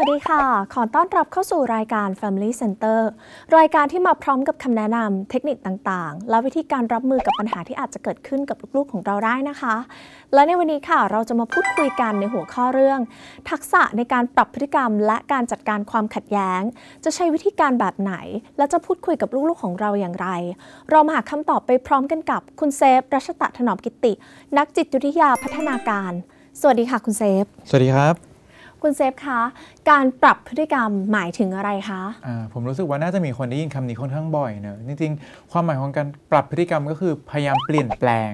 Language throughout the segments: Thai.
วัสดีค่ะ ขอต้อนรับเข้าสู่รายการ Family Center รายการที่มาพร้อมกับคำแนะนำเทคนิคต่างๆ และวิธีการรับมือกับปัญหาที่อาจจะเกิดขึ้นกับลูก ๆ ของเราได้นะคะ และในวันนี้ค่ะเราจะมาพูดคุยกันในหัวข้อเรื่อง ทักษะในการปรับพฤติกรรมและการจัดการความขัดแย้ง จะใช้วิธีการแบบไหน และจะพูดคุยกับลูกๆ ของเราอย่างไร เรามาหาคำตอบไปพร้อมกันกับคุณเซฟ รัชตะ ถนอมกิติ นักจิตวิทยาพัฒนาการ สวัสดีค่ะคุณเซฟ สวัสดีครับคุณเซฟคะ การปรับพฤติกรรมหมายถึงอะไรคะะผมรู้สึกว่าน่าจะมีคนได้ยินคำนี้ค่อนข้างบ่อยเนอะจริงๆ ความหมายของการปรับพฤติกรรมก็คือพยายามเปลี่ยนแปลง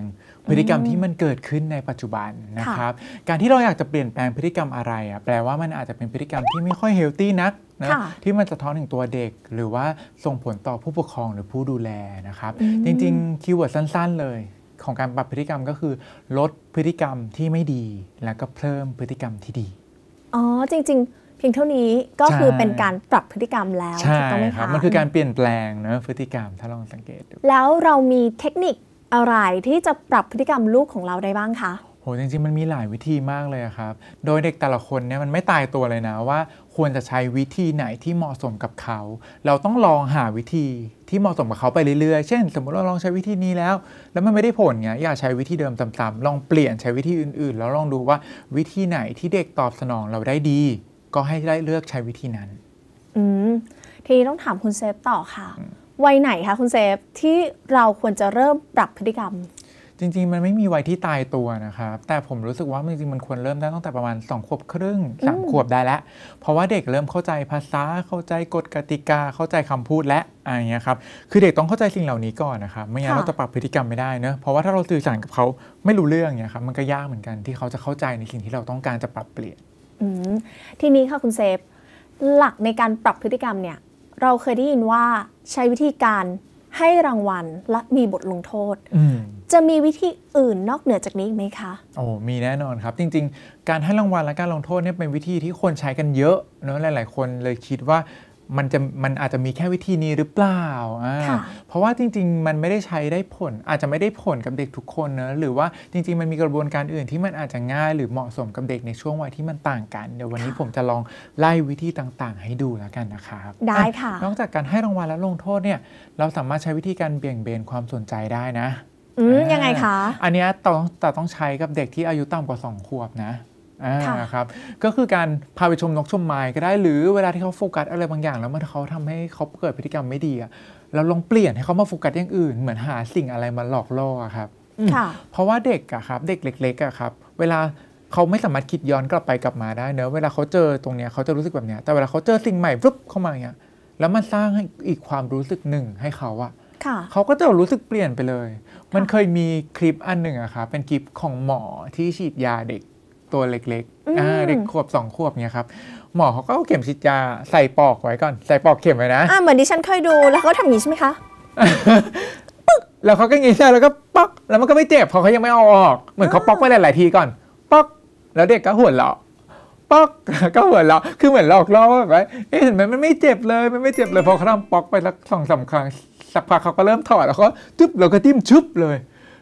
พฤติกรรมที่มันเกิดขึ้นในปัจจุบันนะครับ การที่เราอยากจะเปลี่ยนแปลงพฤติกรรมอะไรอ่ะ แปลว่ามันอาจจะเป็นพฤติกรรมที่ไม่ค่อยเฮลตี้นักนะ ที่มันจะท้อนถึงตัวเด็ก หรือว่าส่งผลต่อผู้ปกครองหรือผู้ดูแลนะครับ จริงๆ คีย์เวิร์ดสั้น ๆ เลย ของการปรับพฤติกรรมก็คือลดพฤติกรรมที่ไม่ดี แล้วก็เพิ่มพฤติกรรมที่ดีอ๋อ จริงๆ เพียงเท่านี้ก็คือเป็นการปรับพฤติกรรมแล้ว ใช่ไครับมันคือการเปลี่ยนแปลงนะพฤติกรรมถ้าลองสังเกตดูแล้วเรามีเทคนิคอะไรที่จะปรับพฤติกรรมลูกของเราได้บ้างคะโหจริงๆ มันมีหลายวิธีมากเลยครับ โดยเด็กแต่ละคนเนี่ยมันไม่ตายตัวเลยนะ ว่าควรจะใช้วิธีไหนที่เหมาะสมกับเขา เราต้องลองหาวิธีที่เหมาะสมกับเขาไปเรื่อยๆ เช่นสมมติเราลองใช้วิธีนี้แล้ว แล้วมันไม่ได้ผลเงี่ยอย่าใช้วิธีเดิมซ้ำๆลองเปลี่ยนใช้วิธีอื่นๆ แล้วลองดูว่าวิธีไหนที่เด็กตอบสนองเราได้ดี ก็ให้ได้เลือกใช้วิธีนั้นอืมทีนี้ต้องถามคุณเซฟต่อค่ะวัยไหนคะคุณเซฟที่เราควรจะเริ่มปรับพฤติกรรมจริงๆ มันไม่มีวัยที่ตายตัวนะครับ แต่ผมรู้สึกว่าจริงๆ มันควรเริ่มได้ตั้งแต่ประมาณ2ขวบครึ่ง3ขวบได้แล้ว เพราะว่าเด็กเริ่มเข้าใจภาษา เข้าใจกฎกติกา เข้าใจคำพูดและอะไรเงี้ยครับ คือเด็กต้องเข้าใจสิ่งเหล่านี้ก่อนนะครับ ไม่งั้นเราจะปรับพฤติกรรมไม่ได้เนอะเพราะว่าถ้าเราสื่อสารกับเขาไม่รู้เรื่องเนี่ยครับ มันก็ยากเหมือนกันที่เขาจะเข้าใจในสิ่งที่เราต้องการจะปรับเปลี่ยนทีนี้ค่ะคุณเซฟหลักในการปรับพฤติกรรมเนี่ย เราเคยได้ยินว่าใช้วิธีการให้รางวัล และมีบทลงโทษจะมีวิธีอื่นนอกเหนือจากนี้ไหมคะโอ้มีแน่นอนครับ จริง ๆ การให้รางวัลและการลงโทษเนี่ยเป็นวิธีที่คนใช้กันเยอะเนาะหลาย ๆ คนเลยคิดว่ามันจะมันอาจจะมีแค่วิธีนี้หรือเปล่า เพราะว่าจริงๆมันไม่ได้ใช้ได้ผลอาจจะไม่ได้ผลกับเด็กทุกคนนะหรือว่าจริง ๆมันมีกระบวนการอื่นที่มันอาจจะง่ายหรือเหมาะสมกับเด็กในช่วงวัยที่มันต่างกันเดี๋ยววันนี้ผมจะลองไล่วิธีต่างๆ ให้ดูแล้วกันนะครับได้ค่ะ นอกจากการให้รางวัลและลงโทษเนี่ย เราสามารถใช้วิธีการเบี่ยงเบนความสนใจได้นะยังไงคะ อันนี้ต้องแต่ต้องใช้กับเด็กที่อายุต่ำกว่า2ขวบนะนะ ครับ ก็คือการพาไปชมนกชมไม้ก็ได้ หรือเวลาที่เขาโฟกัสอะไรบางอย่าง แล้วมันเขาทำให้เขาเกิดพฤติกรรมไม่ดีเราลองเปลี่ยนให้เขามาโฟกัสอย่างอื่น เหมือนหาสิ่งอะไรมาหลอกล่อครับ เพราะว่าเด็กอะครับ เด็กเล็กๆอะครับเวลาเขาไม่สามารถคิดย้อนกลับไปกลับมาได้เนอะเวลาเขาเจอตรงเนี้ยเขาจะรู้สึกแบบเนี้ยแต่เวลาเขาเจอสิ่งใหม่ปุ๊บเข้ามาเนี้ย แล้วมันสร้างให้อีกความรู้สึกหนึ่งให้เขาอะเขาก็จะรู้สึกเปลี่ยนไปเลย มันเคยมีคลิปอันหนึ่งอะค่ะ เป็นคลิปของหมอที่ฉีดยาเด็กตัวเล็กๆเด็กขวบสองขวบเนี่ยครับ หมอเขาก็เข็มฉีดยาใส่ปอกไว้ก่อน ใส่ปอกเข็มไว้นะอ่าเหมือนดิฉันเคยดู แล้วเขาทำอย่างนี้ใช่ไหมคะแล้วเขาก็งี้ใช่แล้วก็ป๊อกแล้วมันก็ไม่เจ็บเพราะเขายังไม่เอาออก เหมือนเขาป๊อกไปหลายๆทีก่อน ป๊อก แล้วเด็กก็หัวเราะป๊อกก็หัวเราะ คือเหมือนหลอกล่อว่าเอ๊ะเห็นไหมมันไม่เจ็บเลย มันไม่เจ็บเลยพอเขาทำป๊อกไปสักสองสาครั้งสักพักเขาก็เริ่มถอดแล้วก็จึ๊บแล้วก็จิ้มชึบเลย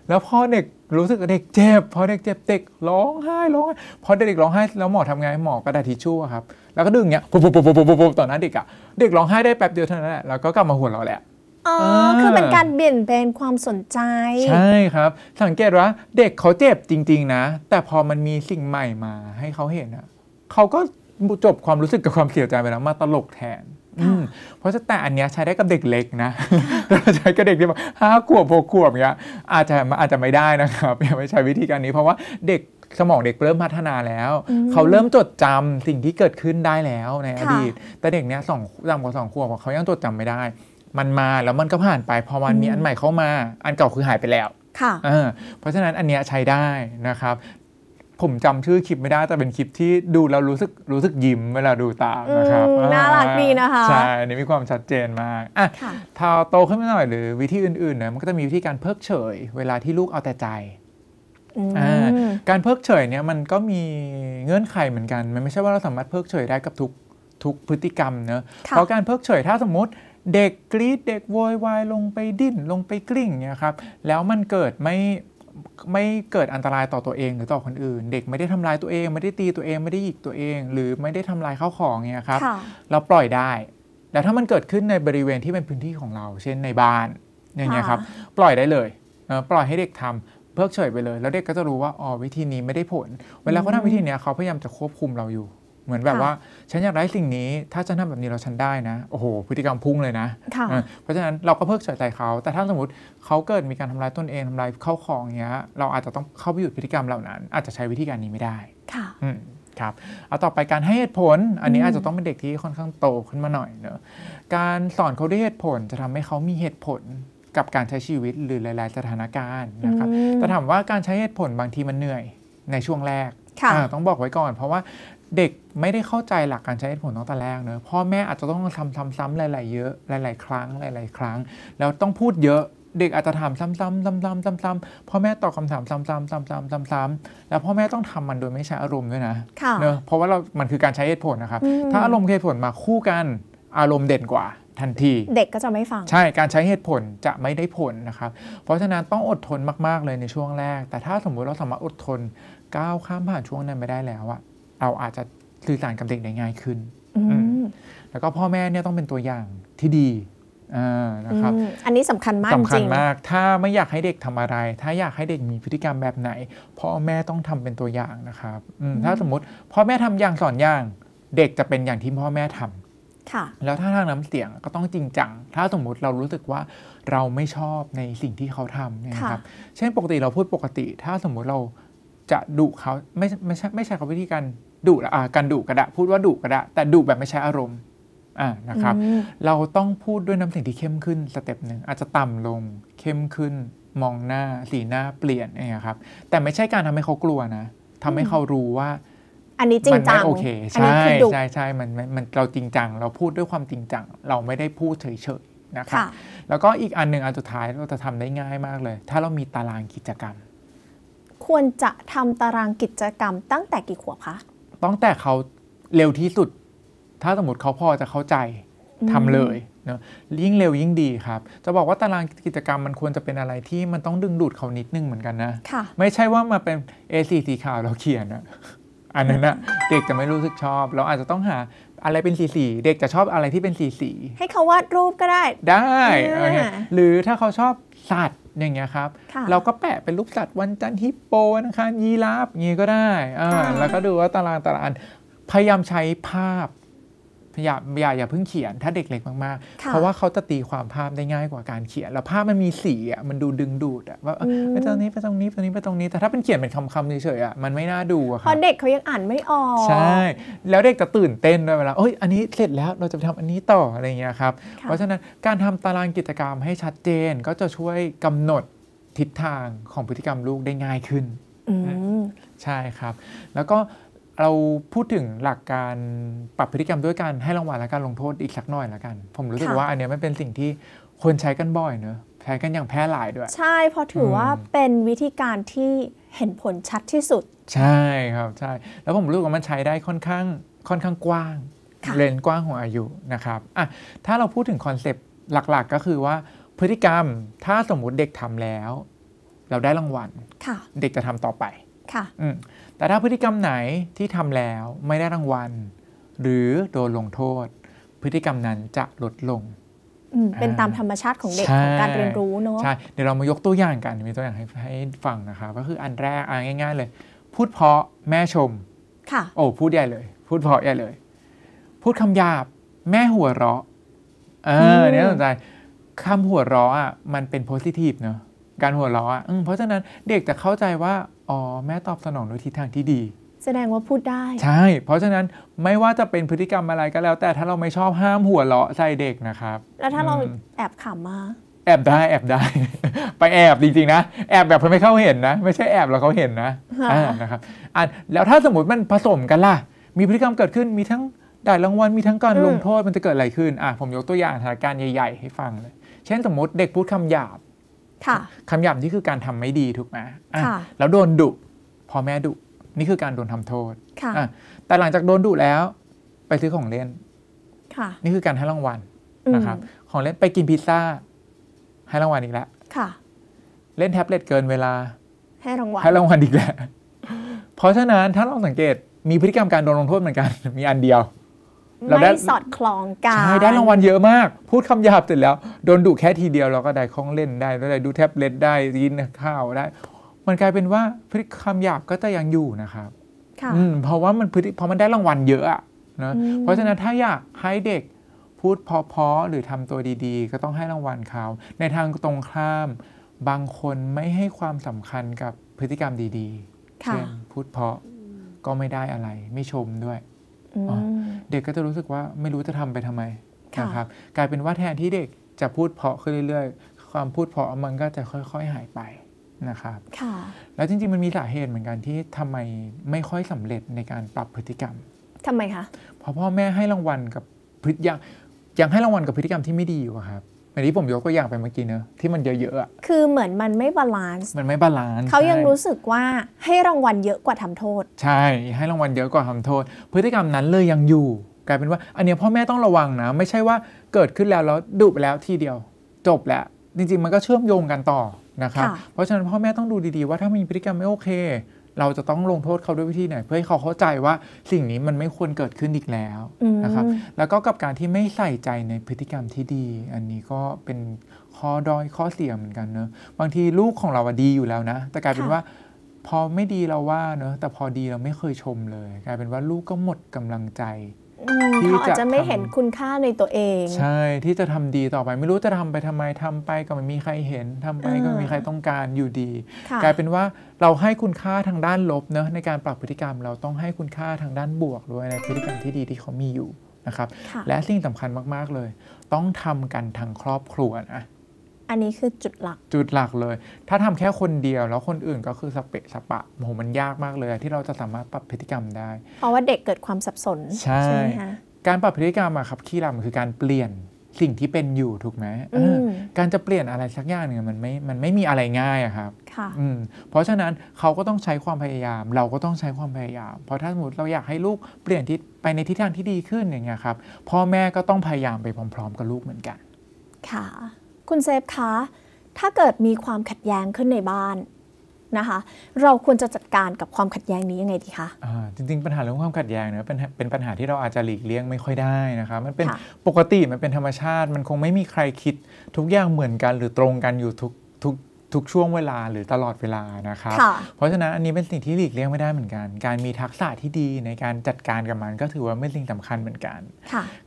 แล้วพ่อเด็กรู้สึกเด็กเจ็บพอเด็กเจ็บเด็กร้องไห้ร้องไห้พอเด็กร้องไห้แล้วหมอทำไงหมอกระดาษทิชชู่ครับแล้วก็ดึงเงี้ยปุ๊บปุ๊บปุ๊บปุ๊บปุ๊บต่อหน้าเด็กอะเด็กร้องไห้ได้แป๊บเดียวเท่านั้นแหละแล้วก็กลับมาหัวเราแหละอ๋อคือเป็นการเปลี่ยนแปลงความสนใจใช่ครับ สังเกตว่าเด็กเขาเจ็บจริงๆนะแต่พอมันมีสิ่งใหม่มาให้เขาเห็นอะเขาก็จบความรู้สึกกับความเสียใจไปแล้ว มาตลกแทนเพราะแต่อันนี้ใช้ได้กับเด็กเล็กนะเราใช้กับเด็กที่แบบห้าขวบหกขวบเงี้ยอาจจะอาจจะไม่ได้นะครับ อย่าไปใช้วิธีการนี้เพราะว่าเด็กสมองเด็กเริ่มพัฒนาแล้ว เขาเริ่มจดจำสิ่งที่เกิดขึ้นได้แล้วในอดีตแต่เด็กเนี้ยสองต่ำกว่าสองขวบเขายังจดจำไม่ได้ มันมาแล้วมันก็ผ่านไปพอมันมีอันใหม่เข้ามา อันเก่าคือหายไปแล้วค่ะเพราะฉะนั้นอันเนี้ยใช้ได้นะครับผมจำชื่อคลิปไม่ได้แต่เป็นคลิปที่ดูแล้วรู้สึกรู้สึกยิ้ม เวลาดูตามนะครับน่ารักดีนะคะใช่นี่มีความชัดเจนมากอ่ะถ้าโตขึ้นมาหน่อย หรือวิธีอื่นๆเนี่ยมันก็จะมีวิธีการเพิกเฉย เวลาที่ลูกเอาแต่ใจ การเพิกเฉยเนี่ยมันก็มีเงื่อนไขเหมือนกันมัน ไม่ใช่ว่าเราสามารถเพิกเฉยได้กับทุกทุกพฤติกรรมเนะเพราะการเพิกเฉยถ้าสมมติ เด็กกรีดเด็กโวยวายลงไปดิ้นลงไปกลิ้งเนี่ยครับแล้วมันเกิดไม่ไม่เกิดอันตรายต่อ ตัวเองหรือต่อคนอื่น เด็กไม่ได้ทำลายตัวเอง ไม่ได้ตีตัวเอง ไม่ได้หยิกตัวเอง หรือไม่ได้ทำลายข้าวของเนี่ยครับ เราปล่อยได้แต่ถ้ามันเกิดขึ้นในบริเวณที่เป็นพื้นที่ของเรา เช่นในบ้านอย่างเงี้ยครับปล่อยได้เลย ปล่อยให้เด็กทำเพิกเฉยไปเลย แล้วเด็กก็จะรู้ว่าอ๋อวิธีนี้ไม่ได้ผล เวลาเขาทำวิธีนี้เขาพยายามจะควบคุมเราอยู่เหมือนแบบว่าฉันอยากได้สิ่งนี้ ถ้าฉันทำแบบนี้เราฉันได้นะโอ้โหพฤติกรรมพุ่งเลยนะเพราะฉะนั้นเราก็เพิกเฉยใจเขา แต่ถ้าสมมติเขาเกิดมีการทำลายตนเองทำลายเข้าของเงี้ยเราอาจจะต้องเข้าไปหยุดพฤติกรรมเหล่านั้น อาจจะใช้วิธีการนี้ไม่ได้ค่ะครับเอาต่อไปการให้เหตุผลอันนี้อาจจะต้องเป็นเด็กที่ค่อนข้างโตขึ้นมาหน่อยเนอะการสอนเขาด้วยเหตุผลจะทำให้เขามีเหตุผลกับการใช้ชีวิตหรือหลายๆสถานการณ์นะครับแต่ถามว่าการใช้เหตุผลบางทีมันเหนื่อยในช่วงแรก ต้องบอกไว้ก่อนเพราะว่าเด็กไม่ได้เข้าใจหลักการใช้เหตุผลตั้งแต่แรกเนอะพ่อแม่อาจจะต้องทำซ้ำๆหลาย ๆเยอะหลาย ๆ ครั้งหลาย ๆ ครั้ง แล้วต้องพูดเยอะเด็กอาจจะถามซ้ำๆซ้ำๆๆพ่อแม่ตอบคาถามซ้ำๆซ้ำๆซ้ำๆแล้วพ่อแม่ต้องทำมันโดยไม่ใช้อารมณ์ด้วยนะเนอะเพราะว่าเรามันคือการใช้เหตุผลนะครับถ้าอารมณ์เหตุผลมาคู่กันอารมณ์เด่นกว่าทันทีเด็กก็จะไม่ฟังใช่การใช้เหตุผลจะไม่ได้ผลนะครับเพราะฉะนั้นต้องอดทนมากๆเลยในช่วงแรก แต่ถ้าสมมุติเราสามารถอดทนก้าวข้ามผ่านช่วงนั้นไปได้แล้วอะเราอาจจะสื่อสารกับเด็กได้ง่ายขึ้นแล้วก็พ่อแม่เนี่ยต้องเป็นตัวอย่างที่ดีนะครับอันนี้สำคัญมากสำคัญมาก ถ้าไม่อยากให้เด็กทำอะไร ถ้าอยากให้เด็กมีพฤติกรรมแบบไหน พ่อแม่ต้องทำเป็นตัวอย่างนะครับถ้าสมมติพ่อแม่ทำอย่างสอนอย่าง เด็กจะเป็นอย่างที่พ่อแม่ทำค่ะแล้วถ้าทางน้ำเสียงก็ต้องจริงจัง ถ้าสมมติเรารู้สึกว่าเราไม่ชอบในสิ่งที่เขาทำนะครับเช่นปกติเราพูดปกติ ถ้าสมมุติเราจะดุเขาไม่ไม่ใช่ไม่ใช่กับวิธีการดุอ่าการดุกระดะพูดว่าดุกระดะแต่ดุแบบไม่ใช่อารมณ์อ่านะครับ เราต้องพูดด้วยน้ำเสียงที่เข้มขึ้นสเต็ปหนึ่งอาจจะต่ำลงเข้มขึ้น มองหน้าสีหน้าเปลี่ยนอย่างเงี้ยครับ แต่ไม่ใช่การทำให้เขากลัวนะทำให้เขารู้ว่า อันนี้จริงจังโอเคใช่ใช่ใช่มันมันเราจริงจังเราพูดด้วยความจริงจัง เราไม่ได้พูดเฉยเฉยนะครับ แล้วก็อีกอันหนึ่งอันสุดท้ายเราจะทำได้ง่ายมากเลย ถ้าเรามีตารางกิจกรรม ควรจะทำตารางกิจกรรม ตั้งแต่กี่ขวบคะต้องแต่เขาเร็วที่สุด ถ้าสมมติเขาพอจะเข้าใจทำเลยเนาะยิ่งเร็วยิ่งดีครับ จะบอกว่าตารางกิจกรรมมันควรจะเป็นอะไรที่มันต้องดึงดูดเขานิดนึงเหมือนกันนะ ค่ะ ไม่ใช่ว่ามาเป็น A4 สีขาวเราเขียนอะอันนั้นนะเด็กจะไม่รู้สึกชอบ เราอาจจะต้องหาอะไรเป็นสีสีเด็กจะชอบอะไรที่เป็นสีสีให้เขาวาดรูปก็ได้ ได้ หรือถ้าเขาชอบสัตว์อย่างเงี้ยครับ เราก็แปะเป็นรูปสัตว์วันจันทร์ฮิปโปนะัคะยีราฟอย่างงี้ก็ได้ แล้วก็ดูว่าตารางตารางพยายามใช้ภาพอย่าอย่าอย่าเพิ่งเขียนถ้าเด็กเล็กมากๆ เพราะว่าเขาจะตีความภาพได้ง่ายกว่าการเขียน แล้วภาพมันมีสีอ่ะมันดูดึงดูดอ่ะว่าไปตรงนี้ไปตรงนี้ไปตรงนี้ไปตรงนี้แต่ถ้าเป็นเขียนเป็นคำคำเฉยๆอ่ะมันไม่น่าดูอ่ะเพราะเด็กเขายังอ่านไม่ออกใช่ แล้วเด็กจะตื่นเต้นด้วยเวลาเอ้ยอันนี้เสร็จแล้วเราจะไปทำอันนี้ต่ออะไรเงี้ยครับเพราะฉะนั้นการทำตารางกิจกรรมให้ชัดเจนก็จะช่วยกำหนดทิศทางของพฤติกรรมลูกได้ง่ายขึ้น ใช่ครับ แล้วก็เราพูดถึงหลักการปรับพฤติกรรมด้วยการให้รางวัลและการลงโทษอีกสักหน่อยละกัน ผมรู้สึกว่า อันนี้ไม่เป็นสิ่งที่ควรใช้กันบ่อยเนอะใช้กันอย่างแพร่หลายด้วย ใช่เพราะถือว่าเป็นวิธีการที่เห็นผลชัดที่สุด ใช่ครับ ใช่ แล้วผมรู้ว่ามันใช้ได้ค่อนข้าง ค่อนข้างกว้าง เลนกว้างของอายุนะครับอ่ะถ้าเราพูดถึงคอนเซปต์หลักๆก็คือว่า พฤติกรรมถ้าสมมุติเด็กทำแล้ว เราได้รางวัลเด็กจะทำต่อไป ค่ะแต่ถ้าพฤติกรรมไหนที่ทำแล้วไม่ได้รางวัลหรือโดนลงโทษ พฤติกรรมนั้นจะลดลงเป็นตามธรรมชาติของเด็กของการเรียนรู้เนาะใช่ เดี๋ยวเรามายกตัวอย่างกัน มีตัวอย่างให้ให้ฟังนะคะ ก็คืออันแรก อ่าง่าย ๆเลย พูดเพาะแม่ชม ค่ะ โอ้พูดใหญ่เลย พูดเพาะใหญ่เลย พูดคำหยาบแม่หัวเราะ เออเนี่ยสนใจคำหัวเราะอ่ะมันเป็นโพสิทีฟเนาะการหัวเราะอ่ะเพราะฉะนั้นเด็กจะเข้าใจว่าอ๋อแม่ตอบสนองด้วยทิศทางที่ดี แสดงว่าพูดได้ใช่เพราะฉะนั้นไม่ว่าจะเป็นพฤติกรรมอะไรก็แล้ว แต่ถ้าเราไม่ชอบห้ามหัวเราะใส่เด็กนะครับแล้วถ้าเราแอบขำมา แอบได้แอบได้ ไปแอบจริงๆนะแอบแบบเพไม่เข้าเห็นนะ ไม่ใช่แอบแล้วเขาเห็นนะะนะครับอ่ะแล้วถ้าสมมติมันผสมกันล่ะมีพฤติกรรมเกิดขึ้นมีทั้งได้รางวัลมีทั้งการลงโทษมันจะเกิดอะไรขึ้น อ่ะผมยกตัวอย่างสถานการณ์ใหญ่ ๆให้ฟังเลยเช่นสมมติเด็กพูดคำหยาบคำหยาบนี่คือการทำไม่ดีถูกไหมแล้วโดนดุพอแม่ดุนี่คือการโดนทำโทษแต่หลังจากโดนดุแล้ว ไปซื้อของเล่นนี่คือการให้รางวัลนะครับของเล่นไปกินพิซซ่าให้รางวัลอีกแล้วเล่นแท็บเล็ตเกินเวลาให้รางวัลให้รางวัลอีกแล้วเพราะฉะนั้นถ้าลองสังเกตมีพฤติกรรมการโดนลงโทษเหมือนกันมีอันเดียวเราได้สอดคล้องกันใช่ ได้รางวัลเยอะมาก พูดคำหยาบเสร็จแล้ว โดนดุแค่ทีเดียวเราก็ได้ของเล่นได้ได้ดูแท็บเล็ตได้ยินข้าวได้ มันกลายเป็นว่าพฤติกรรมหยาบก็จะยังอยู่นะครับ เพราะว่ามันพฤติพอมันได้รางวัลเยอะนะ เพราะฉะนั้นถ้าอยากให้เด็กพูดเพอๆ หรือทำตัวดีๆ ก็ต้องให้รางวัลเขา ในทางตรงข้าม บางคนไม่ให้ความสำคัญกับพฤติกรรมดีๆเช่นพูดเพอก็ไม่ได้อะไรไม่ชมด้วยเด็กก็จะรู้สึกว่าไม่รู้จะทำไปทำไมนะครับกลายเป็นว่าแทนที่เด็กจะพูดเพาะขึ้นเรื่อยๆ ความพูดเพาะมันก็จะค่อยๆหายไปนะครับแล้วจริง ๆมันมีสาเหตุเหมือนกันที่ทำไมไม่ค่อยสำเร็จในการปรับพฤติกรรมทำไมคะเพราะพ่อแม่ให้รางวัลกับพฤติยังยังให้รางวัลกับพฤติกรรมที่ไม่ดีอยู่ครับหมือนที่ผมยกตัวอย่างไปเมื่อกี้เนอะที่มันเยอะๆอะคือเหมือนมันไม่บาลานซ์ มันไม่บาลานซ์เขายังรู้สึกว่าให้รางวัลเยอะกว่าทำโทษ ใช่ ให้รางวัลเยอะกว่าทำโทษ พฤติกรรมนั้นเลยยังอยู่ กลายเป็นว่าอันนี้พ่อแม่ต้องระวังนะ ไม่ใช่ว่าเกิดขึ้นแล้วแล้วดุไปแล้วทีเดียว จบแล้ว จริงๆมันก็เชื่อมโยงกันต่อนะครับเพราะฉะนั้นพ่อแม่ต้องดูดีๆว่าถ้ามีพฤติกรรมไม่โอเคเราจะต้องลงโทษเขาด้วยวิธีไหนเพื่อให้เขาเข้าใจว่าสิ่งนี้มันไม่ควรเกิดขึ้นอีกแล้วนะครับ แล้วก็กับการที่ไม่ใส่ใจในพฤติกรรมที่ดี อันนี้ก็เป็นข้อด้อยข้อเสียเหมือนกันเนอะบางทีลูกของเราดีอยู่แล้วนะ แต่กลายเป็นว่าพอไม่ดีเราว่าเนอะแต่พอดีเราไม่เคยชมเลย กลายเป็นว่าลูกก็หมดกำลังใจเขาอาจจะไม่เห็นคุณค่าในตัวเอง ใช่ที่จะทำดีต่อไป ไม่รู้จะทำไปทำไมทำไปก็ไม่มีใครเห็น ทำไปก็ไม่มีใครต้องการอยู่ดี กลายเป็นว่าเราให้คุณค่าทางด้านลบเนะในการปรับพฤติกรรมเราต้องให้คุณค่าทางด้านบวกด้วยในพฤติกรรมที่ดีที่เขามีอยู่นะครับและสิ่งสำคัญมากๆเลย ต้องทำกันทางครอบครัวนะอันนี้คือจุดหลัก จุดหลักเลย ถ้าทำแค่คนเดียวแล้วคนอื่นก็คือสเปะสปะโหมันยากมากเลยที่เราจะสามารถปรับพฤติกรรมได้ เพราะว่าเด็กเกิดความสับสน ใช่ไหมคะการปรับพฤติกรรมอะครับขี้รำคือการเปลี่ยนสิ่งที่เป็นอยู่ถูกไหมการจะเปลี่ยนอะไรสักอย่างหนึ่งมันไม่มันไม่มีอะไรง่ายอะครับค่ะเพราะฉะนั้นเขาก็ต้องใช้ความพยายาม เราก็ต้องใช้ความพยายาม เพราะถ้าสมมติเราอยากให้ลูกเปลี่ยนทิศไปในทิศทางที่ดีขึ้นอย่างเงี้ยครับพ่อแม่ก็ต้องพยายามไปพร้อม ๆ กับลูกเหมือนกัน ค่ะคุณเซฟคะ ถ้าเกิดมีความขัดแย้งขึ้นในบ้านนะคะ เราควรจะจัดการกับความขัดแย้งนี้ยังไงดีคะะจริงๆ ปัญหาเรื่องความขัดแย้งเนี่ย เป็น เป็นปัญหาที่เราอาจจะหลีกเลี่ยงไม่ค่อยได้นะคะ มันเป็นปกติ มันเป็นธรรมชาติ มันคงไม่มีใครคิดทุกอย่างเหมือนกันหรือตรงกันอยู่ทุกทุกทุกช่วงเวลาหรือตลอดเวลานะครับเพราะฉะนั้นอันนี้เป็นสิ่งที่หลีกเลี่ยงไม่ได้เหมือนกัน การมีทักษะที่ดีในการจัดการกับมัน ก็ถือว่าเป็นสิ่งสำคัญเหมือนกัน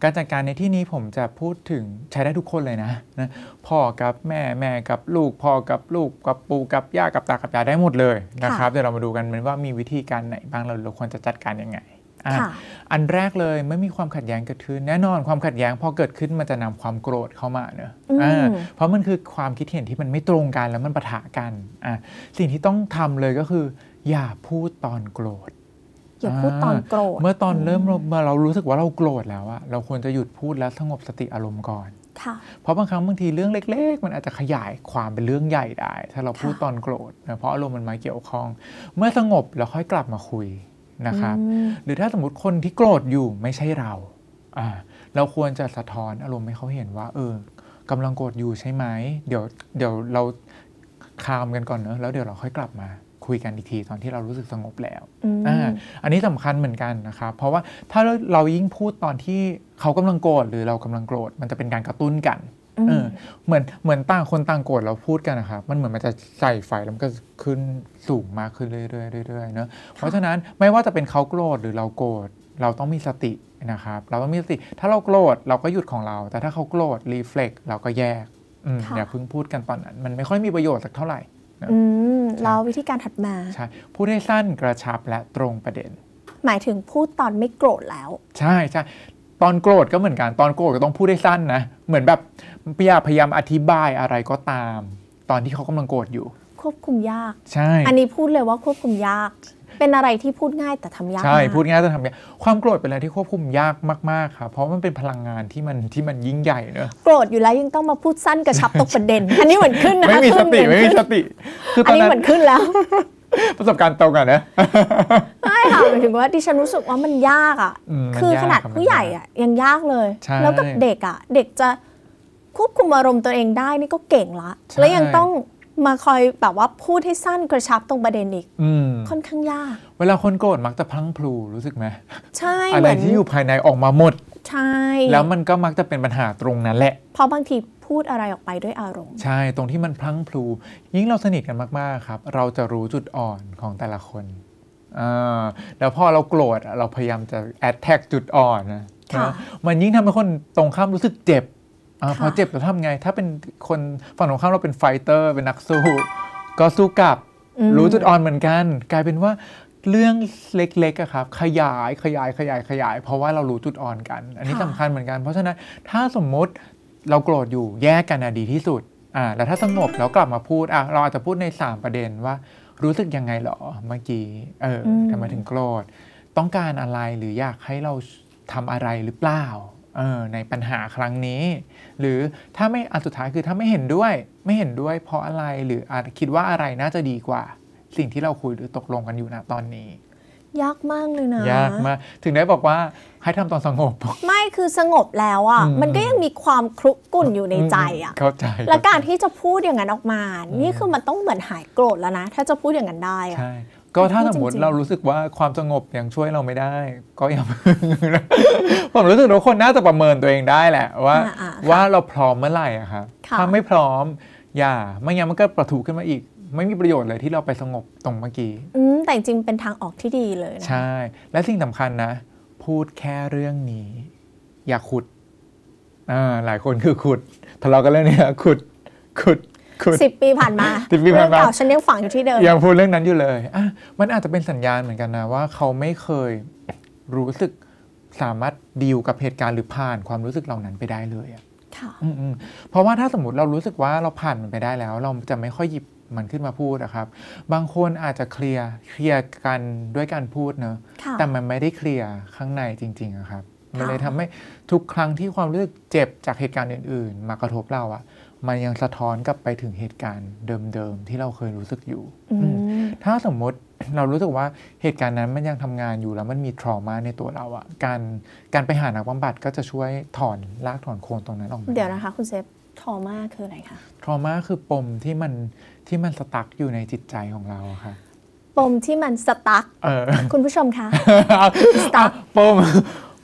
การจัดการในที่นี้ผมจะพูดถึงใช้ได้ทุกคนเลยนะนะพ่อกับแม่แม่กับลูกพ่อกับลูก กับปู่กับย่ากับตากับยายได้หมดเลยนะครับ เดี๋ยวเรามาดูกันว่ามีวิธีการไหนบ้างเราควรจะจัดการยังไงอันแรกเลยไม่มีความขัดแย้งเกิดขึ้นแน่นอนความขัดแย้งพอเกิดขึ้น มันจะนำความโกรธเข้ามาเนอะเพราะมันคือความคิดเห็นที่มันไม่ตรงกันแล้วมันปะทะกันอสิ่งที่ต้องทำเลยก็คือ อย่าพูดตอนโกรธอย่าพูดตอนโกรธเมื่อตอนเริ่มเราเรารู้สึกว่าเราโกรธแล้วอะเราควรจะหยุดพูดแล้วสงบสติอารมณ์ก่อนเพราะบางครั้งบางทีเรื่องเล็กๆมันอาจจะขยายความเป็นเรื่องใหญ่ได้ ถ้าเราพูดตอนโกรธนะเพราะอารมณ์มันมาเกี่ยวข้อง เมื่อสงบแล้วค่อยกลับมาคุยนะครับหรือถ้าสมมติคนที่โกรธอยู่ไม่ใช่เรา เราควรจะสะท้อนอารมณ์ให้เขาเห็นว่า เออกำลังโกรธอยู่ใช่ไหมเดี๋ยวเดี๋ยวเราคามกันก่อนเนอะแล้วเดี๋ยวเราค่อยกลับมา คุยกันอีกทีตอนที่เรารู้สึกสงบแล้วออันนี้สำคัญเหมือนกันนะครับเพราะว่าถ้าเรายิ่งพูดตอนที่เขากำลังโกรธหรือเรากำลังโกรธมันจะเป็นการกระตุ้นกันเออเหมือนเหมือนต่างคนต่างโกรธเราพูดกันนะครับมันเหมือนมันจะใส่ไฟแล้วมันก็ขึ้นสูงมากขึ้นเรื่อยๆเรื่อยๆเนอะเพราะฉะนั้นไม่ว่าจะเป็นเขาโกรธหรือเราโกรธเราต้องมีสตินะครับเราต้องมีสติถ้าเราโกรธเราก็หยุดของเรา แต่ถ้าเขาโกรธรีเฟล็กเราก็แยกอย่าเพิ่งพูดกันตอนนั้น มันไม่ค่อยมีประโยชน์สักเท่าไหร่แล้ววิธีการถัดมาใช่พูดให้สั้นกระชับและตรงประเด็น หมายถึงพูดตอนไม่โกรธแล้ว ใช่ใช่ตอนโกรธก็เหมือนกัน ตอนโกรธก็ต้องพูดได้สั้นนะ เหมือนแบบพยายามพยายามอธิบายอะไรก็ตาม ตอนที่เขากำลังโกรธอยู่ ควบคุมยาก ใช่ อันนี้พูดเลยว่าควบคุมยากเป็นอะไรที่พูดง่ายแต่ทำยากใช่พูดง่ายแต่ทำยาก ความโกรธเป็นอะไรที่ควบคุมยากมากๆค่ะ เพราะมันเป็นพลังงานที่มันที่มันยิ่งใหญ่เนอะโกรธอยู่แล้วยังต้องมาพูดสั้นกระชับตกประเด็น อันนี้เหมือนขึ้นนะคะไม่มีสติไม่มีสติคือตอนนี้เหมือนขึ้นแล้วประสบการณ์ตรงอะนะไม่ค่ะหมายถึงว่าดิฉันรู้สึกว่ามันยากอ่ะ คือขนาดผู้ใหญ่อ่ะ ยังยากเลยแล้วกับเด็กอ่ะ เด็กจะควบคุมอารมณ์ตัวเองได้นี่ก็เก่งละ แล้วยังต้องมาคอยแบบว่าพูดให้สั้นกระชับตรงประเด็นอีกค่อนข้างยาก เวลาคนโกรธมักจะพลั้งพลูรู้สึกไหมใช่ อะไรที่อยู่ภายในออกมาหมด ใช่ แล้วมันก็มักจะเป็นปัญหาตรงนั้นแหละ เพราะบางทีพูดอะไรออกไปด้วยอารมณ์ ใช่ ตรงที่มันพลั้งพลู ยิ่งเราสนิทกันมาก ๆ ครับ เราจะรู้จุดอ่อนของแต่ละคน แล้วพอเราโกรธเราพยายามจะแอดแท็กจุดอ่อนนะมันยิ่งทำให้คนตรงข้ามรู้สึกเจ็บอาพอเจ็บเราทำไง ถ้าเป็นคนฝั่งของข้ามเราเป็นไฟเตอร์เป็นนักสู้ ก็สู้กลับรู้จุดอ่อนเหมือนกัน กลายเป็นว่าเรื่องเล็กๆอะครับขยายขยายขยายขยาย เพราะว่าเรารู้จุดอ่อนกัน อันนี้สำคัญเหมือนกัน เพราะฉะนั้นถ้าสมมุติเราโกรธอยู่แยกกันอะดีที่สุดอ่าแล้วถ้าสงบแล้วกลับมาพูดอ่ะเราอาจจะพูดใน 3 ประเด็นว่ารู้สึกยังไงหรอ เมื่อกี้เออทำไมถึงโกรธต้องการอะไรหรืออยากให้เราทำอะไรหรือเปล่าเออในปัญหาครั้งนี้ หรือถ้าไม่อันสุดท้ายคือถ้าไม่เห็นด้วย ไม่เห็นด้วยเพราะอะไรหรืออาจคิดว่าอะไรน่าจะดีกว่า สิ่งที่เราคุยหรือตกลงกันอยู่นะตอนนี้ ยากมากเลยนะยากมาก ถึงได้บอกว่าให้ทำตอนสงบไม่คือสงบแล้วอ่ะมันก็ยังมีความคลุกกุ่นอยู่ในใจอ่ะเข้าใจและการที่จะพูดอย่างนั้นออกมา นี่คือมันต้องเหมือนหายโกรธแล้วนะถ้าจะพูดอย่างนั้นได้อ่ะก็ถ้าสมมติเรารู้สึกว่าความสงบยังช่วยเราไม่ได้ ก็อย่าผมรู้สึกทุกคนน่าจะประเมินตัวเองได้แหละ ว่า ว่าเราพร้อมเมื่อไหร่อะครับถ้าไม่พร้อม อย่า ไม่งั้นมันก็ประทุขึ้นมาอีก ไม่มีประโยชน์เลยที่เราไปสงบตรงเมื่อกี้แต่จริงเป็นทางออกที่ดีเลยนะใช่ และสิ่งสำคัญนะ พูดแค่เรื่องนี้ อย่าขุดอ่าหลายคนคือขุดทะเลาะกันเรื่องนี้ขุดขุดสิบปีผ่านมาสิบปีผ่านมาเก่าฉันยังฝังอยู่ที่เดิม ยังพูดเรื่องนั้นอยู่เลย อ่ะ มันอาจจะเป็นสัญญาณเหมือนกันนะว่าเขาไม่เคยรู้สึกสามารถดีลกับเหตุการณ์หรือผ่านความรู้สึกเหล่านั้นไปได้เลยอ่ะ ค่ะเพราะว่าถ้าสมมติเรารู้สึกว่าเราผ่านมันไปได้แล้ว เราจะไม่ค่อยหยิบมันขึ้นมาพูดนะครับ บางคนอาจจะเคลียร์เคลียร์กันด้วยการพูดเนอะแต่มันไม่ได้เคลียร์ข้างในจริงๆนะครับ มันเลยทำให้ทุกครั้งที่ความรู้สึกเจ็บจากเหตุการณ์อื่นๆ มากระทบเราอะมันยังสะท้อนกลับไปถึงเหตุการณ์เดิมๆที่เราเคยรู้สึกอยู่ ถ้าสมมติเรารู้สึกว่าเหตุการณ์นั้นมันยังทำงานอยู่ แล้วมันมีทรมาในตัวเราอะการการไปหานักบำบัดก็จะช่วยถอนลากถอนโคลนตรงนั้นออกมาเดี๋ยวนะคะคุณเซฟทรมาคืออะไรคะทรมาคือปมที่มันที่มันสตั๊กอยู่ในจิตใจของเราค่ะ ปมที่มันสตั๊กคุณผู้ชมคะสตั๊กปม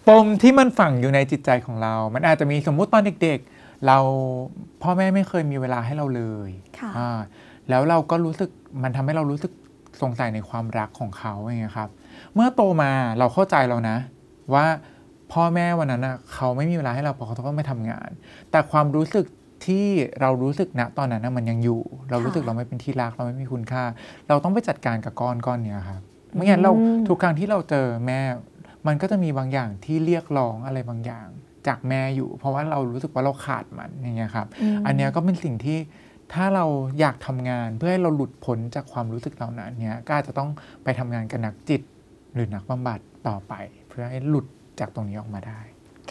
ปมที่มันฝังอยู่ในจิตใจของเรา มันอาจจะมีสมมุติตอนเด็กเราพ่อแม่ไม่เคยมีเวลาให้เราเลย ค่ะ แล้วเราก็รู้สึกมันทำให้เรารู้สึกสงสัยในความรักของเขาอย่างเงี้ยครับ เมื่อโตมาเราเข้าใจแล้วนะ ว่าพ่อแม่วันนั้นนะเขาไม่มีเวลาให้เราเพราะเขาต้องไปทำงาน แต่ความรู้สึกที่เรารู้สึกณตอนนั้นนะมันยังอยู่ เรารู้สึกเราไม่เป็นที่รักเราไม่มีคุณค่า เราต้องไปจัดการกับก้อนก้อนเนี้ยครับไม่งั้นเราทุกครั้งที่เราเจอแม่ มันก็จะมีบางอย่างที่เรียกร้องอะไรบางอย่างจากแม่อยู่เพราะว่าเรารู้สึกว่าเราขาดมันอย่างเงี้ยครับอันเนี้ยก็เป็นสิ่งที่ถ้าเราอยากทำงานเพื่อให้เราหลุดพ้นจากความรู้สึกเหล่านั้นเนี้ยก็อาจจะต้องไปทำงานกับนักจิต หรือนักบำบัดต่อไป เพื่อให้หลุดจากตรงนี้ออกมาได้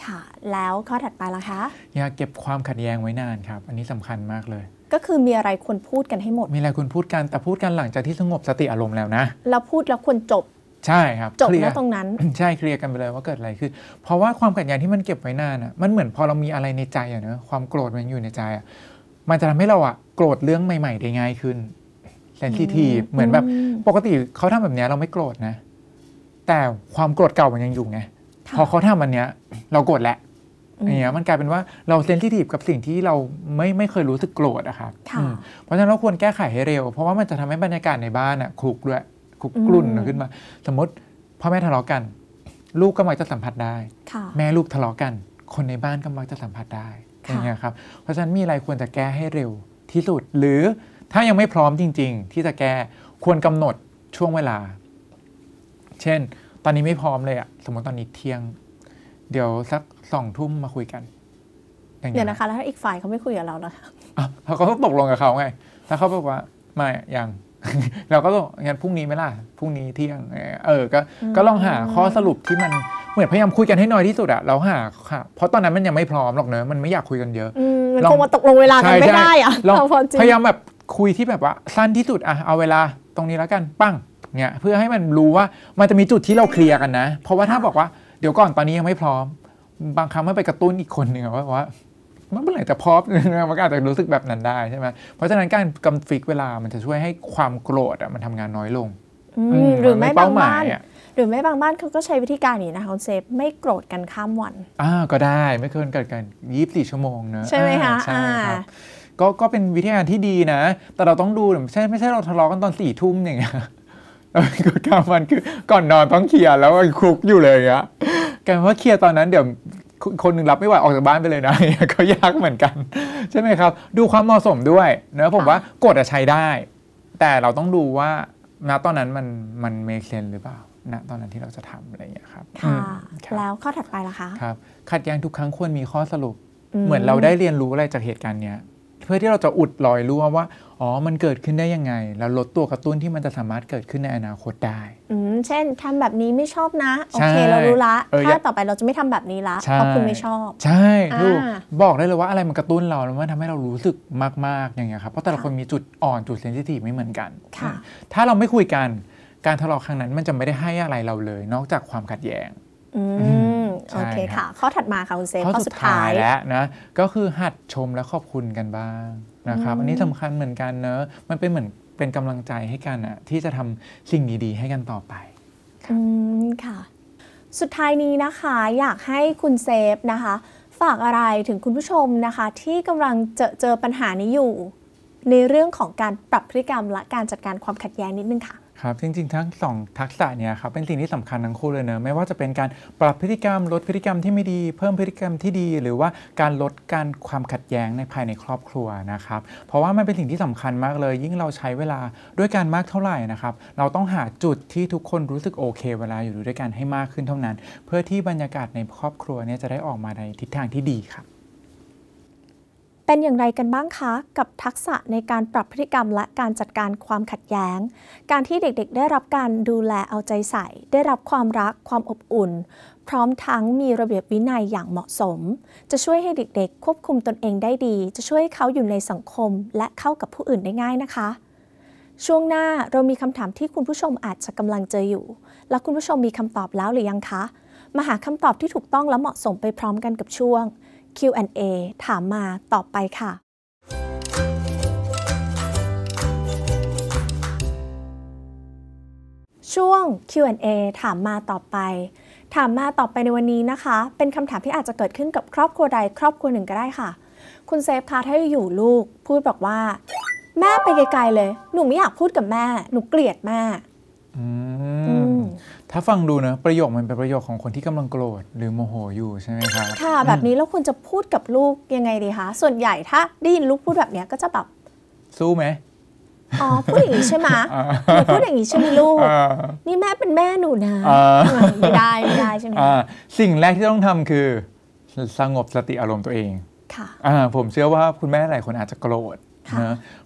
ค่ะ แล้วข้อถัดไปล่ะคะอย่าเก็บความขัดแย้งไว้นานครับ อันนี้สำคัญมากเลย ก็คือมีอะไรควรพูดกันให้หมด มีอะไรควรพูดกันแต่พูดกันหลังจากที่สงบสติอารมณ์แล้วนะเราพูดแล้วควรจบใช่ครับจบแล้วตรงนั้น ใช่เคลียร์กันไปเลยว่าเกิดอะไรขึ้น เพราะว่าความขัดแย้งที่มันเก็บไว้นานอ่ะ มันเหมือนพอเรามีอะไรในใจอ่ะเนอะความโกรธมันอยู่ในใจอ่ะ มันจะทำให้เราอ่ะโกรธเรื่องใหม่ ๆ ได้ง่ายขึ้นเซนซิทีฟเหมือนแบบ ปกติเขาทำแบบนี้เราไม่โกรธนะ แต่ความโกรธเก่ามันยังอยู่ไงพอเขาทำอันเนี้ย เราโกรธแหละอย่างเงี้ยมันกลายเป็นว่าเราเซนซิทีฟกับสิ่งที่เราไม่ไม่เคยรู้สึกโกรธอะค่ะเพราะฉะนั้นเราควรแก้ไขให้เร็วเพราะว่ามันจะทำให้บรรยากาศในบ้านอะคลุกด้วยคุกกลุ่นขึ้นมา สมมติพ่อแม่ทะเลาะกัน ลูกก็มักจะสัมผัสได้ แม่ลูกทะเลาะกัน คนในบ้านก็มักจะสัมผัสได้อย่างเงี้ยครับเพราะฉะนั้นมีอะไรควรจะแก้ให้เร็วที่สุดหรือถ้ายังไม่พร้อมจริงๆที่จะแก้ ควรกำหนดช่วงเวลา เช่น ตอนนี้ไม่พร้อมเลยอะสมมติตอนนี้เที่ยง เดี๋ยวสักสองทุ่มมาคุยกันเดี๋ยวนะคะ แล้วถ้าอีกฝ่ายเขาไม่คุยกับเราล่ะเขาก็ต้องตกลงกับเขาไงถ้าเขาบอกว่าไม่ยังเราก็ต้องงั้นพรุ่งนี้ไหมล่ะพรุ่งนี้เที่ยงเออก็ก็ลองหาข้อสรุปที่มันเหมือนพยายามคุยกันให้น้อยที่สุดอะเราหาค่ะเพราะตอนนั้นมันยังไม่พร้อมหรอกเนอะมันไม่อยากคุยกันเยอะมันคงมาตกลงเวลากันไม่ได้อะเราพยายามแบบคุยที่แบบว่า สั้นที่สุดอะเอาเวลาตรงนี้แล้วกันปั้งเนี่ยเพื่อให้มันรู้ว่ามันจะมีจุดที่เราเคลียร์กันนะเพราะว่าถ้าบอกว่าเดี๋ยวก่อนตอนนี้ยังไม่พร้อม บางครั้งไม่ไปกระตุ้นอีกคนหนึ่งว่าเมื่อไหร่จะพอปมันก็อาจจะรู้สึกแบบนั้นได้ใช่ไหมเพราะฉะนั้นการกำฟิกเวลามันจะช่วยให้ความโกรธมันทำงานน้อยลงหรือไม่บางบ้านหรือไม่บางบ้านเขาก็ใช้วิธีการนี้นะคอนุณเซฟไม่โกรธกันข้ามวันอ่าก็ได้ไม่เคินกิดกันยี่สิบสี่ชั่วโมงเนอะใช่ไหมคะใช่ครับก็ก็เป็นวิธีการที่ดีนะ แต่เราต้องดูไม่ใช่ไม่ใช่เราทะเลาะกันตอนสี่ทุ่มอย่างเงี้ยก็ข้ามวันคือก่อนนอนต้องเคลียร์แล้วคุกอยู่เลยอะกลายว่าเคลียร์ตอนนั้นเดี๋ยวคนหนึ่งรับไม่ไหวออกจากบ้านไปเลยนะก็ยากเหมือนกัน ใช่ไหมครับดูความเหมาะสมด้วยเนะผมว่ากดใช้ได้ แต่เราต้องดูว่า ณตอนนั้นมันมันเมคเซนหรือเปล่า ณตอนนั้นที่เราจะทำอะไรอย่างนี้ครับค่ะแล้วข้อถัดไปล่ะคะครับขัดแย้งทุกครั้งควรมีข้อสรุป เหมือนเราได้เรียนรู้อะไรจากเหตุการณ์เนี้ยเพื่อที่เราจะอุดรอยรั่วว่าอ๋อมันเกิดขึ้นได้ยังไง แล้วลดตัวกระตุ้นที่มันจะสามารถเกิดขึ้นในอนาคตได้อืมเช่น ทำแบบนี้ไม่ชอบนะโอเคเรารู้ละถ้าต่อไปเราจะไม่ทำแบบนี้ละเพราะคุณไม่ชอบ ใช่ลูกบอกได้เลยว่าอะไรมันกระตุ้นเราแล้วมันทำให้เรารู้สึกมากๆอย่างเงี้ยครับเพราะแต่ละคนมีจุดอ่อนจุดเซนซิทีฟไม่เหมือนกันถ้าเราไม่คุยกันการทะเลาะครั้งนั้นมันจะไม่ได้ให้อะไรเราเลย นอกจากความขัดแย้งอืมโอเคค่ะข้อถัดมาค่ะคุณเซฟข้อสุดท้ายแล้วนะก็คือหัดชมและขอบคุณกันบ้างนะครับอันนี้สำคัญเหมือนกันเนอะมันเป็นเหมือนเป็นกำลังใจให้กันอะที่จะทำสิ่งดีๆ ให้กันต่อไปอืมค่ะ สุดท้ายนี้นะคะ อยากให้คุณเซฟนะคะ ฝากอะไรถึงคุณผู้ชมนะคะ ที่กำลังเจอเจอปัญหานี้อยู่ ในเรื่องของการปรับพฤติกรรมและการจัดการความขัดแย้งนิดนึงค่ะครับจริงๆ ทั้งสองทักษะเนี่ยครับเป็นสิ่งที่สำคัญทั้งคู่เลยเนอะไม่ว่าจะเป็นการปรับพฤติกรรม ลดพฤติกรรมที่ไม่ดีเพิ่มพฤติกรรมที่ดี หรือว่าการลดการความขัดแย้งในภายในครอบครัวนะครับเพราะว่ามันเป็นสิ่งที่สำคัญมากเลย ยิ่งเราใช้เวลาด้วยกันมากเท่าไหร่นะครับเราต้องหาจุดที่ทุกคนรู้สึกโอเคเวลาอยู่ด้วยกันให้มากขึ้นเท่านั้น เพื่อที่บรรยากาศในครอบครัวเนี่ยจะได้ออกมาในทิศทางที่ดีครับเป็นอย่างไรกันบ้างคะ กับทักษะในการปรับพฤติกรรม และการจัดการความขัดแย้ง การที่เด็กๆ ได้รับการดูแลเอาใจใส่ ได้รับความรักความอบอุ่น พร้อมทั้งมีระเบียบวินัยอย่างเหมาะสม จะช่วยให้เด็กๆ ควบคุมตนเองได้ดี จะช่วยให้เขาอยู่ในสังคม และเข้ากับผู้อื่นได้ง่ายนะคะ ช่วงหน้าเรามีคำถามที่คุณผู้ชมอาจจะกำลังเจออยู่ และคุณผู้ชมมีคำตอบแล้วหรือยังคะ มาหาคำตอบที่ถูกต้องและเหมาะสมไปพร้อมกันกับช่วง Q&A ถามมาตอบไปค่ะ ช่วง Q&A ถามมาตอบไป ถามมาตอบไปในวันนี้นะคะ เป็นคำถามที่อาจจะเกิดขึ้นกับครอบครัวใดครอบครัวหนึ่งก็ได้ค่ะ คุณเซฟคะถ้าอยู่ลูก พูดบอกว่า แม่ไปไกลๆเลย หนูไม่อยากพูดกับแม่ หนูเกลียดแม่ถ้าฟังดูนะประโยคมันเป็นประโยคของคนที่กำลังโกรธหรือโมโหอยู่ใช่ไหมครับค่ะแบบนี้แล้วควรจะพูดกับลูกยังไงดีคะส่วนใหญ่ถ้าได้ยินลูกพูดแบบเนี้ยก็จะแบบ สู้ไหมอ๋อพูดอย่างนี้ใช่ไหมหพูดอย่างนี้ใช่ไหมลูก นี่แม่เป็นแม่หนูนะไม่ได้ไม่ได้ใช่ไหมสิ่งแรกที่ต้องทำคือ สงบสติอารมณ์ตัวเองค่ะผมเชื่อว่าคุณแม่หลายคนอาจจะโกรธะ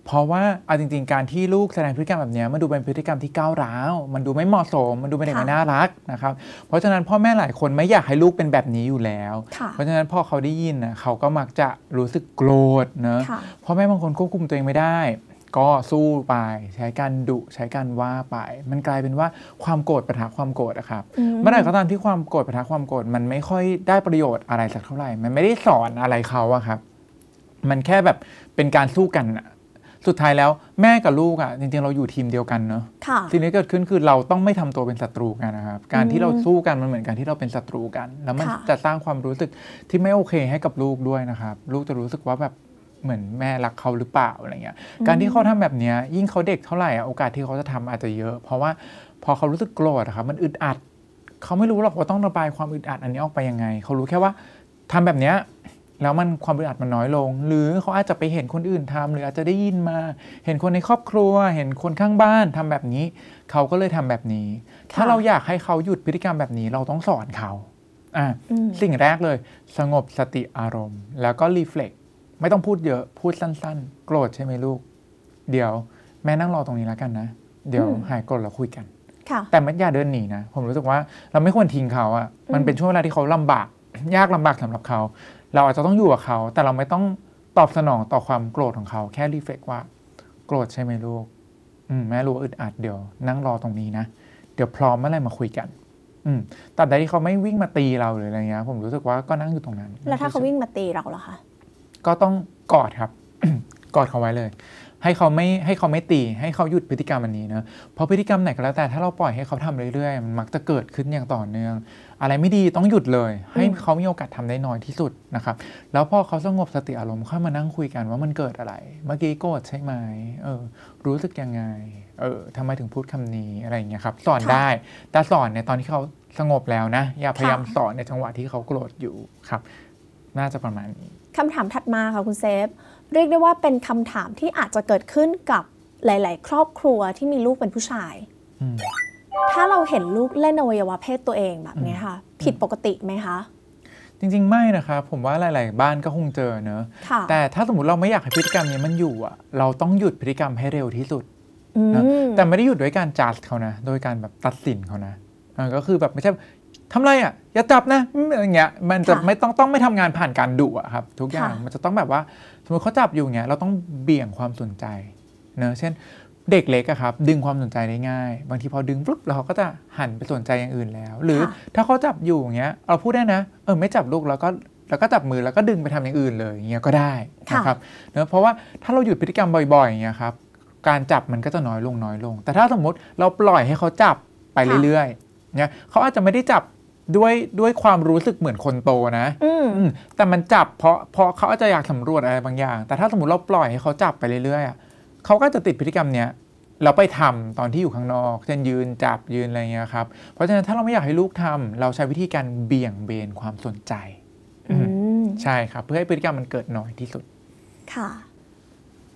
เพราะว่าเอาจริง ๆการที่ลูกแสดงพฤติกรรมแบบนี้ มันดูเป็นพฤติกรรมที่ก้าวร้าว มันดูไม่เหมาะสม มันดูเป็นเด็กไม่น่ารักนะครับเพราะฉะนั้นพ่อแม่หลายคนไม่อยากให้ลูกเป็นแบบนี้อยู่แล้ว เพราะฉะนั้นพ่อเขาได้ยินนะเขาก็มักจะรู้สึกโกรธเนะพราะแม่บางคนควบคุมตัวเองไม่ได้ ก็สู้ไป ใช้การดุใช้การว่าไป มันกลายเป็นว่าความโกรธปัญหาความโกรธอะครับเมื่อไหร่ก็ตามที่ความโกรธปัญหาความโกรธมันไม่ค่อยได้ประโยชน์อะไรสักเท่าไหร่มันไม่ได้สอนอะไรเขาอะครับมันแค่แบบเป็นการสู้กัน สุดท้ายแล้วแม่กับลูกอะ่ะจริงๆเราอยู่ทีมเดียวกันเนาะสิ่งที่เกิดขึ้นคือเราต้องไม่ทำตัวเป็นศัตรูกันนะครับ การที่เราสู้กันมันเหมือนการที่เราเป็นศัตรูกัน แล้วมันจะสร้างความรู้สึกที่ไม่โอเคให้กับลูกด้วยนะครับลูกจะรู้สึกว่าแบบเหมือนแม่รักเขาหรือเปล่าอะไรเงี้ย การที่เขาทำแบบนี้ยิ่งเขาเด็กเท่าไหร่โอกาสที่เขาจะทำอาจจะเยอะเพราะว่าพอเขารู้สึกโกรธครับมันอึดอัดเขาไม่รู้หรอกว่าต้องระบายความอึดอัดอันนี้ออกไปยังไงเขารู้แค่ว่าทำแบบเนี้ยแล้วมันความอึดอัดมันน้อยลง หรือเขาอาจจะไปเห็นคนอื่นทำ หรืออาจจะได้ยินมา เห็นคนในครอบครัว เห็นคนข้างบ้านทำแบบนี้ เขาก็เลยทำแบบนี้ ถ้าเราอยากให้เขาหยุดพฤติกรรมแบบนี้ เราต้องสอนเขาอ่าสิ่งแรกเลย สงบสติอารมณ์ แล้วก็รีเฟล็กไม่ต้องพูดเยอะ พูดสั้น ๆ โกรธใช่ไหมลูก เดี๋ยว แม่นั่งรอตรงนี้แล้วกันนะเดี๋ยวหายโกรธเราคุยกันแต่มันอย่าเดินหนีนะผมรู้สึกว่าเราไม่ควรทิ้งเขาอะมันเป็นช่วงเวลาที่เขาลำบากยากลำบากสำหรับเขาเราอาจจะต้องอยู่กับเขา แต่เราไม่ต้องตอบสนองต่อความโกรธของเขา แค่รีเฟกว่า โกรธใช่ไหมลูกแม่รู้อึดอัดเดี๋ยวนั่งรอตรงนี้นะเดี๋ยวพร้อมเมื่อไรมาคุยกันตัดใดที่เขาไม่วิ่งมาตีเราหรืออะไรเงี้ยผมรู้สึกว่าก็นั่งอยู่ตรงนั้น แล้วถ้าเขาวิ่งมาตีเราเหรอคะก็ต้องกอดครับ กอดเขาไว้เลยให้เขาไม่ให้เขาไม่ตี ให้เขา หยุดพฤติกรรม อันนี้นะเพราะพฤติกรรมไหน ก็แล้วแต่ถ้าเราปล่อยให้เขาทำเรื่อยๆ มันมักจะเกิดขึ้นอย่างต่อเนื่องอะไรไม่ดีต้องหยุดเลย ให้เขามีโอกาสทำได้น้อยที่สุดนะครับแล้วพอเขาสงบสติอารมณ์เข้ามานั่งคุยกันว่ามันเกิดอะไร เมื่อกี้โกรธใช่ไหมเออ รู้สึกยังไง เออทำไมถึงพูดคำนี้อะไรอย่างเงี้ยครับสอนได้ แต่สอนในตอนที่เขาสงบแล้วนะ อย่าพยายามสอนในจังหวะที่เขาโกรธอยู่ครับ น่าจะประมาณนี้คำถามถัดมาค่ะคุณเซฟเรียกได้ว่าเป็นคำถามที่อาจจะเกิดขึ้นกับหลาย ๆ ครอบครัวที่มีลูกเป็นผู้ชาย ถ้าเราเห็นลูกเล่นอวัยวะ เพศตัวเองแบบนี้ค่ะ ผิดปกติไหมคะ จริง ๆ ไม่นะครับ ผมว่าหลาย ๆ บ้านก็คงเจอเนอะะแต่ถ้าสมมติเราไม่อยากให้พฤติกรรมนี้มันอยู่อะเราต้องหยุดพฤติกรรมให้เร็วที่สุดนะแต่ไม่ได้หยุดด้วยการจัดเขานะ โดยการแบบตัดสินเขานะะก็คือแบบไม่ใช่ทำไรอ่ะ อย่าจับนะ อย่างเงี้ย มันจะไม่ต้องต้องไม่ทำงานผ่านการดุอะครับ ทุกอย่างมันจะต้องแบบว่าสมมติเขาจับอยู่เงี้ยเราต้องเบี่ยงความสนใจเนอะเช่นเด็กเล็กอะครับดึงความสนใจได้ง่ายบางทีพอดึงปุ๊บเราก็จะหันไปสนใจอย่างอื่นแล้ว หรือถ้าเขาจับอยู่อย่างเงี้ยเราพูดได้นะเออไม่จับลูกแล้วก็แล้วก็จับมือแล้วก็ดึงไปทำอย่างอื่นเลยอย่างเงี้ยก็ได้นะครับเนอะเพราะว่าถ้าเราหยุดพฤติกรรมบ่อยๆอย่างเงี้ยครับการจับมันก็จะน้อยลงน้อยลง แต่ถ้าสมมติเราปล่อยให้เขาจับไปเรื่อย ๆเนี่ยเขาอาจจะไม่ได้จับด้วยด้วยความรู้สึกเหมือนคนโตนะ แต่มันจับเพราะเพราะเขาอาจจะอยากสำรวจอะไรบางอย่าง แต่ถ้าสมมติเราปล่อยให้เขาจับไปเรื่อยๆเขาก็จะติดพฤติกรรมเนี้ย เราไปทำตอนที่อยู่ข้างนอก เช่นยืนจับยืนอะไรเงี้ยครับ เพราะฉะนั้นถ้าเราไม่อยากให้ลูกทำ เราใช้วิธีการเบี่ยงเบนความสนใจใช่ครับ เพื่อให้พฤติกรรมมันเกิดน้อยที่สุด ค่ะ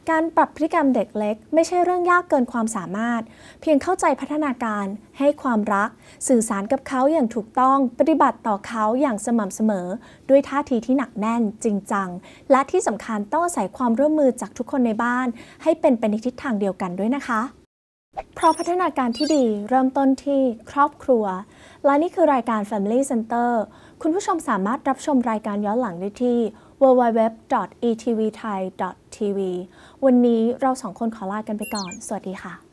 การปรับพฤติกรรมเด็กเล็กไม่ใช่เรื่องยากเกินความสามารถ เพียงเข้าใจพัฒนาการ ให้ความรัก สื่อสารกับเขาอย่างถูกต้อง ปฏิบัติต่อเขาอย่างสม่ำเสมอ ด้วยท่าทีที่หนักแน่นจริงจัง และที่สำคัญต้องอาศัยความร่วมมือจากทุกคนในบ้าน ให้เป็นไปในทิศทางเดียวกันด้วยนะคะ เพราะพัฒนาการที่ดีเริ่มต้นที่ครอบครัว และนี่คือรายการ Family Center คุณผู้ชมสามารถรับชมรายการย้อนหลังได้ที่ www.etvthai ทีวีวันนี้เราสองคนขอลากันไปก่อน สวัสดีค่ะ